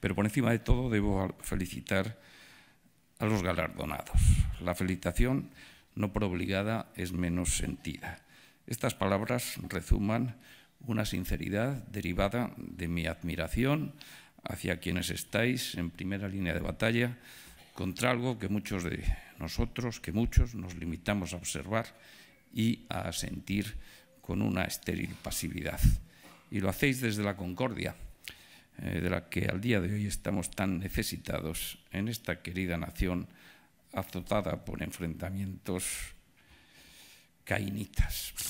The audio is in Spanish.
Pero por encima de todo debo felicitar a los galardonados. La felicitación no por obligada es menos sentida. Estas palabras rezuman una sinceridad derivada de mi admiración hacia quienes estáis en primera línea de batalla contra algo que muchos de nosotros, que muchos nos limitamos a observar y a sentir con una estéril pasividad. Y lo hacéis desde la concordia, eh, de la que al día de hoy estamos tan necesitados en esta querida nación azotada por enfrentamientos cainitas.